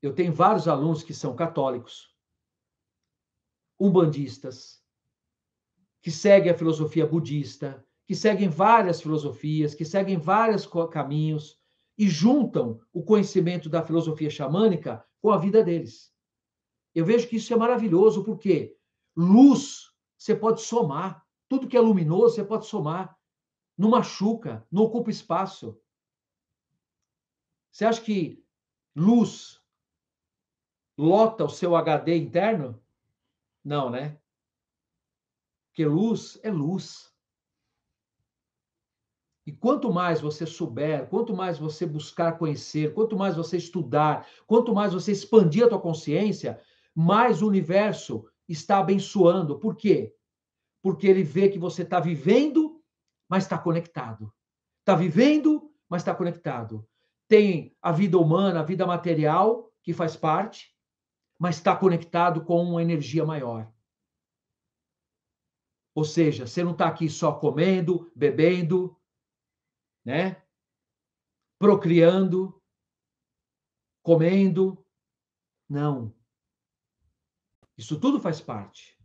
eu tenho vários alunos que são católicos, umbandistas, que seguem a filosofia budista, que seguem várias filosofias, que seguem vários caminhos e juntam o conhecimento da filosofia xamânica com a vida deles. Eu vejo que isso é maravilhoso, porque luz você pode somar, tudo que é luminoso você pode somar, não machuca, não ocupa espaço. Você acha que luz lota o seu HD interno? Não, né? Porque luz é luz. E quanto mais você souber, quanto mais você buscar conhecer, quanto mais você estudar, quanto mais você expandir a tua consciência, mais o universo está abençoando. Por quê? Porque ele vê que você está vivendo, mas está conectado. Está vivendo, mas está conectado. Tem a vida humana, a vida material, que faz parte, mas está conectado com uma energia maior. Ou seja, você não está aqui só comendo, bebendo, né? Procriando, comendo. Não. Isso tudo faz parte.